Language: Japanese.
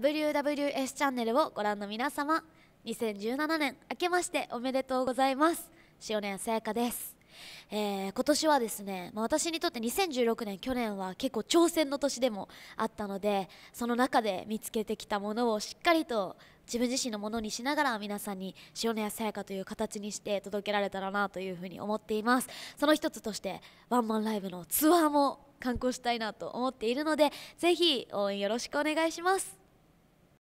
WWS チャンネルをご覧の皆様2017年明けましておめでとうございます塩年さやかですえー、今年はですね、まあ、私にとって2016年去年は結構挑戦の年でもあったのでその中で見つけてきたものをしっかりと自分自身のものにしながら皆さんに塩谷さやかという形にして届けられたらなというふうに思っていますその一つとしてワンマンライブのツアーも観光したいなと思っているのでぜひ応援よろしくお願いします